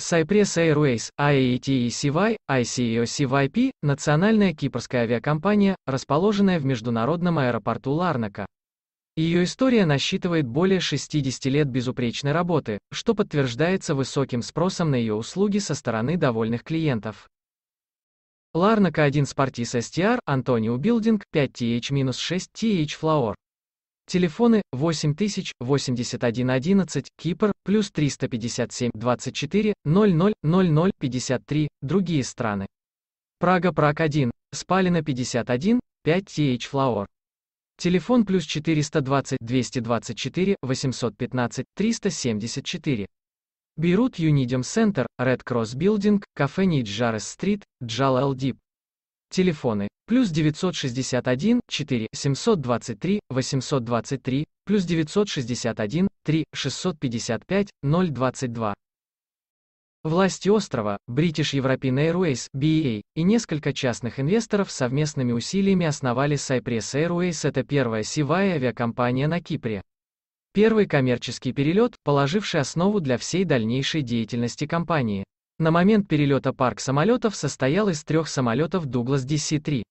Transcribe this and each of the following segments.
Cypress Airways, IATECY, ICEOCYP – национальная кипрская авиакомпания, расположенная в международном аэропорту Ларнака. Ее история насчитывает более 60 лет безупречной работы, что подтверждается высоким спросом на ее услуги со стороны довольных клиентов. Ларнака 1 Спартис STR, Антонио Билдинг, 5TH-6TH Флаор. Телефоны 808111, Кипр, плюс 357 24 00 00 53, другие страны. Прага Праг 1, Спалина 51, 5 TH Flower. Телефон плюс 420 224 815 374. Бейрут Юнидиум Центр, Ред Кросс Билдинг, кафе Ниджарес Стрит, Джал Дип Телефоны плюс 961, 4, 723, 823, плюс 961, 3, 655, 022. Власти острова, British European Airways, BA, и несколько частных инвесторов совместными усилиями основали Cypress Airways, это первая севая авиакомпания на Кипре. Первый коммерческий перелет, положивший основу для всей дальнейшей деятельности компании. На момент перелета парк самолетов состоял из трех самолетов Douglas DC-3.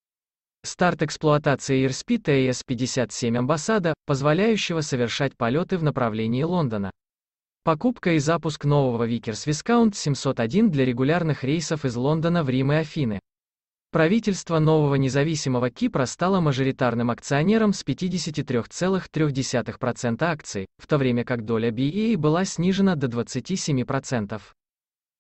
Старт эксплуатации Airspeed TS-57 Амбассада, позволяющего совершать полеты в направлении Лондона. Покупка и запуск нового Vickers Viscount 701 для регулярных рейсов из Лондона в Рим и Афины. Правительство нового независимого Кипра стало мажоритарным акционером с 53,3% акций, в то время как доля BEA была снижена до 27%.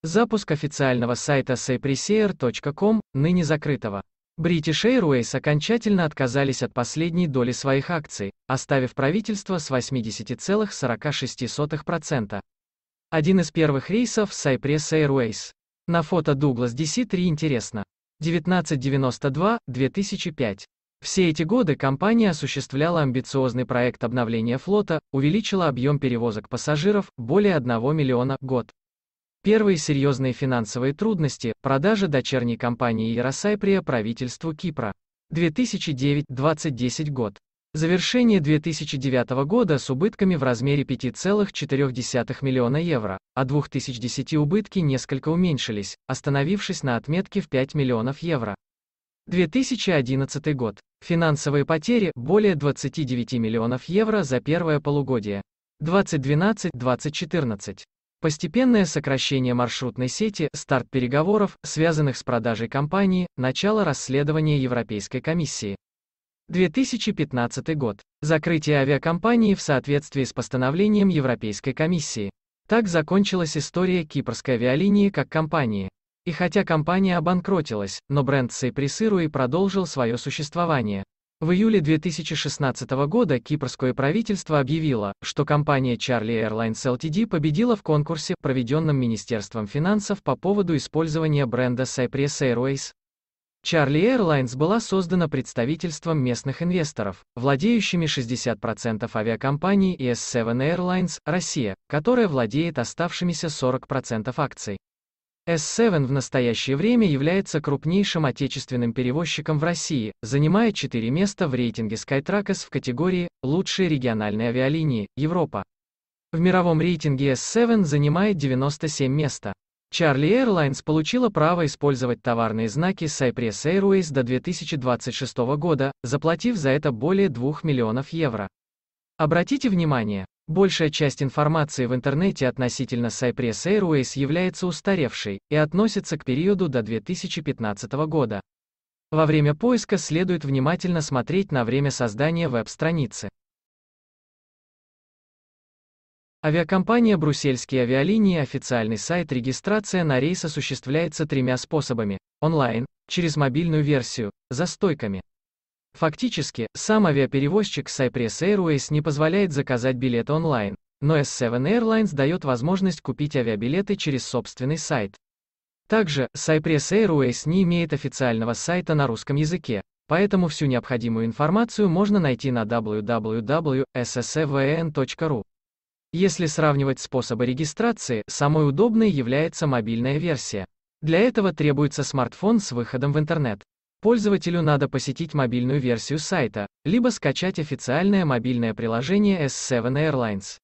Запуск официального сайта saypresayer.com, ныне закрытого. British Airways окончательно отказались от последней доли своих акций, оставив правительство с 80,46%. Один из первых рейсов с Cypress Airways. На фото Douglas DC-3 интересно. 1992-2005. Все эти годы компания осуществляла амбициозный проект обновления флота, увеличила объем перевозок пассажиров более 1 миллиона год. Первые серьезные финансовые трудности – продажа дочерней компании Яросайприя правительству Кипра. 2009-2010 год. Завершение 2009 года с убытками в размере 5,4 миллиона евро, а 2010 убытки несколько уменьшились, остановившись на отметке в 5 миллионов евро. 2011 год. Финансовые потери – более 29 миллионов евро за первое полугодие. 2012-2014. Постепенное сокращение маршрутной сети, старт переговоров, связанных с продажей компании, начало расследования Европейской комиссии. 2015 год. Закрытие авиакомпании в соответствии с постановлением Европейской комиссии. Так закончилась история кипрской авиалинии как компании. И хотя компания обанкротилась, но бренд Сейприсируи продолжил свое существование. В июле 2016 года кипрское правительство объявило, что компания Charlie Airlines Ltd победила в конкурсе, проведенном Министерством финансов по поводу использования бренда Cypress Airways. Charlie Airlines была создана представительством местных инвесторов, владеющими 60% авиакомпании ES7 Airlines, Россия, которая владеет оставшимися 40% акций. S7 в настоящее время является крупнейшим отечественным перевозчиком в России, занимая 4 места в рейтинге Skytrax в категории «Лучшие региональные авиалинии. Европа». В мировом рейтинге S7 занимает 97 места. Charlie Airlines получила право использовать товарные знаки Cypress Airways до 2026 года, заплатив за это более 2 миллионов евро. Обратите внимание, Большая часть информации в интернете относительно Cypress Airways является устаревшей и относится к периоду до 2015 года. Во время поиска следует внимательно смотреть на время создания веб-страницы. Авиакомпания Брюссельские авиалинии» официальный сайт регистрация на рейс осуществляется тремя способами. Онлайн, через мобильную версию, за стойками. Фактически, сам авиаперевозчик Cypress Airways не позволяет заказать билет онлайн, но S7 Airlines дает возможность купить авиабилеты через собственный сайт. Также, Cypress Airways не имеет официального сайта на русском языке, поэтому всю необходимую информацию можно найти на www.ssvn.ru. Если сравнивать способы регистрации, самой удобной является мобильная версия. Для этого требуется смартфон с выходом в интернет. Пользователю надо посетить мобильную версию сайта, либо скачать официальное мобильное приложение S7 Airlines.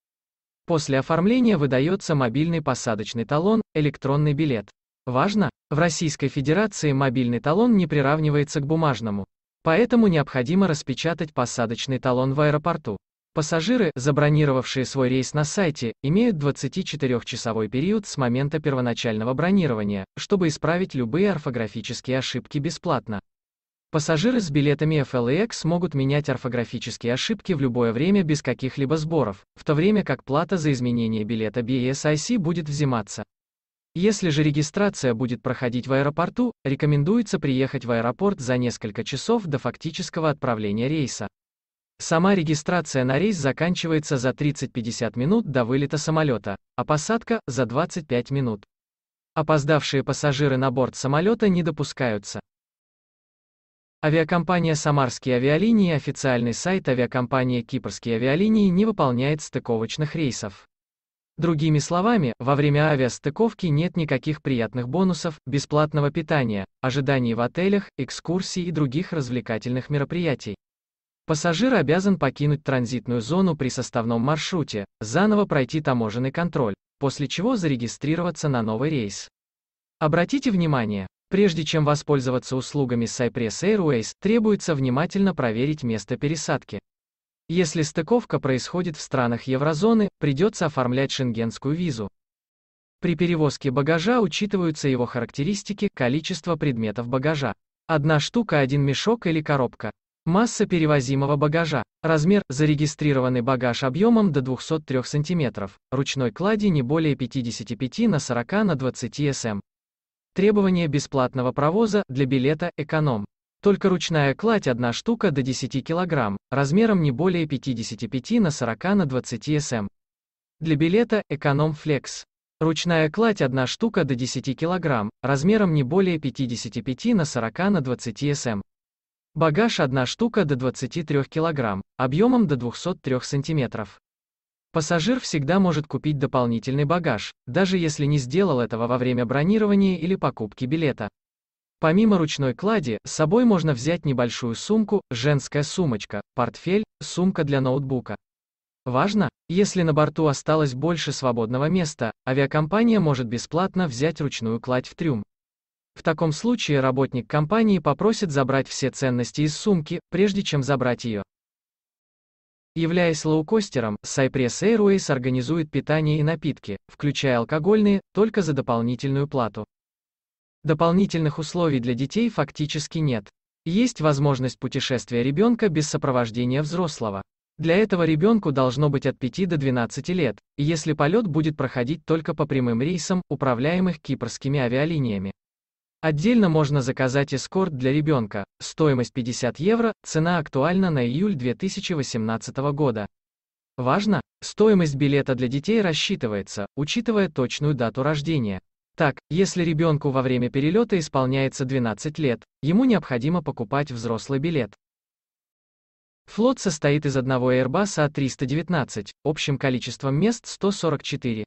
После оформления выдается мобильный посадочный талон, электронный билет. Важно, в Российской Федерации мобильный талон не приравнивается к бумажному. Поэтому необходимо распечатать посадочный талон в аэропорту. Пассажиры, забронировавшие свой рейс на сайте, имеют 24-часовой период с момента первоначального бронирования, чтобы исправить любые орфографические ошибки бесплатно. Пассажиры с билетами FLX могут менять орфографические ошибки в любое время без каких-либо сборов, в то время как плата за изменение билета BSIC e будет взиматься. Если же регистрация будет проходить в аэропорту, рекомендуется приехать в аэропорт за несколько часов до фактического отправления рейса. Сама регистрация на рейс заканчивается за 30-50 минут до вылета самолета, а посадка – за 25 минут. Опоздавшие пассажиры на борт самолета не допускаются. Авиакомпания «Самарские авиалинии» официальный сайт авиакомпании «Кипрские авиалинии» не выполняет стыковочных рейсов. Другими словами, во время авиастыковки нет никаких приятных бонусов, бесплатного питания, ожиданий в отелях, экскурсий и других развлекательных мероприятий. Пассажир обязан покинуть транзитную зону при составном маршруте, заново пройти таможенный контроль, после чего зарегистрироваться на новый рейс. Обратите внимание, прежде чем воспользоваться услугами Cypress Airways, требуется внимательно проверить место пересадки. Если стыковка происходит в странах еврозоны, придется оформлять шенгенскую визу. При перевозке багажа учитываются его характеристики, количество предметов багажа. Одна штука, один мешок или коробка. Масса перевозимого багажа. Размер – зарегистрированный багаж объемом до 203 см, ручной клади не более 55 на 40 на 20 см. Требование бесплатного провоза для билета «Эконом». Только ручная кладь одна штука до 10 кг, размером не более 55 на 40 на 20 см. Для билета «Эконом Флекс». Ручная кладь одна штука до 10 кг, размером не более 55 на 40 на 20 см. Багаж одна штука до 23 кг, объемом до 203 см. Пассажир всегда может купить дополнительный багаж, даже если не сделал этого во время бронирования или покупки билета. Помимо ручной клади, с собой можно взять небольшую сумку, женская сумочка, портфель, сумка для ноутбука. Важно, если на борту осталось больше свободного места, авиакомпания может бесплатно взять ручную кладь в трюм. В таком случае работник компании попросит забрать все ценности из сумки, прежде чем забрать ее. Являясь лоукостером, Cypress Airways организует питание и напитки, включая алкогольные, только за дополнительную плату. Дополнительных условий для детей фактически нет. Есть возможность путешествия ребенка без сопровождения взрослого. Для этого ребенку должно быть от 5 до 12 лет, если полет будет проходить только по прямым рейсам, управляемых кипрскими авиалиниями. Отдельно можно заказать эскорт для ребенка, стоимость 50 евро, цена актуальна на июль 2018 года. Важно, стоимость билета для детей рассчитывается, учитывая точную дату рождения. Так, если ребенку во время перелета исполняется 12 лет, ему необходимо покупать взрослый билет. Флот состоит из одного Airbus A319, а общим количеством мест 144.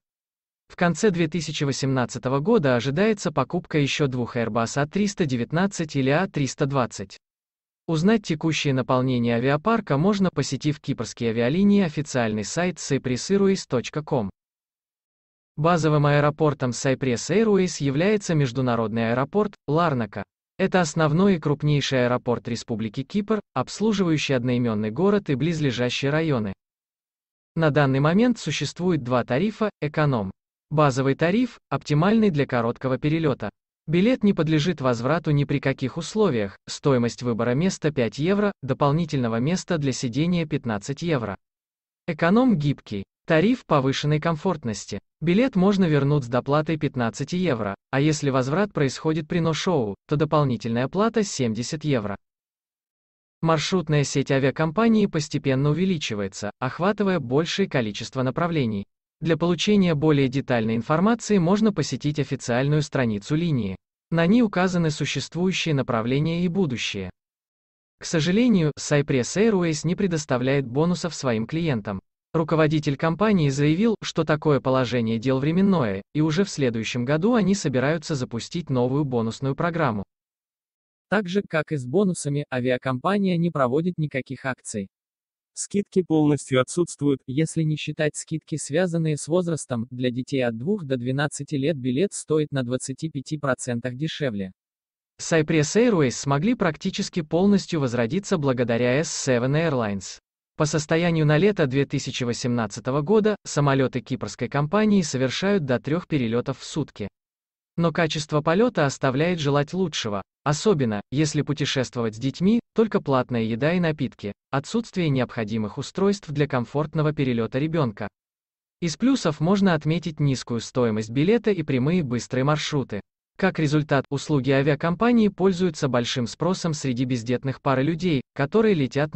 В конце 2018 года ожидается покупка еще двух Airbus A319 а или A320. А Узнать текущее наполнение авиапарка можно, посетив кипрские авиалинии официальный сайт cypressairways.com. Базовым аэропортом Cypress Airways является международный аэропорт Ларнака. Это основной и крупнейший аэропорт Республики Кипр, обслуживающий одноименный город и близлежащие районы. На данный момент существует два тарифа – эконом. Базовый тариф – оптимальный для короткого перелета. Билет не подлежит возврату ни при каких условиях, стоимость выбора места 5 евро, дополнительного места для сидения 15 евро. Эконом гибкий. Тариф повышенной комфортности. Билет можно вернуть с доплатой 15 евро, а если возврат происходит при ношоу, то дополнительная плата 70 евро. Маршрутная сеть авиакомпании постепенно увеличивается, охватывая большее количество направлений. Для получения более детальной информации можно посетить официальную страницу линии. На ней указаны существующие направления и будущее. К сожалению, Cypress Airways не предоставляет бонусов своим клиентам. Руководитель компании заявил, что такое положение дел временное, и уже в следующем году они собираются запустить новую бонусную программу. Так же, как и с бонусами, авиакомпания не проводит никаких акций. Скидки полностью отсутствуют, если не считать скидки, связанные с возрастом, для детей от 2 до 12 лет билет стоит на 25% дешевле. Cypress Airways смогли практически полностью возродиться благодаря S7 Airlines. По состоянию на лето 2018 года, самолеты кипрской компании совершают до трех перелетов в сутки. Но качество полета оставляет желать лучшего, Особенно, если путешествовать с детьми, только платная еда и напитки, отсутствие необходимых устройств для комфортного перелета ребенка. Из плюсов можно отметить низкую стоимость билета и прямые быстрые маршруты. Как результат, услуги авиакомпании пользуются большим спросом среди бездетных пары людей, которые летят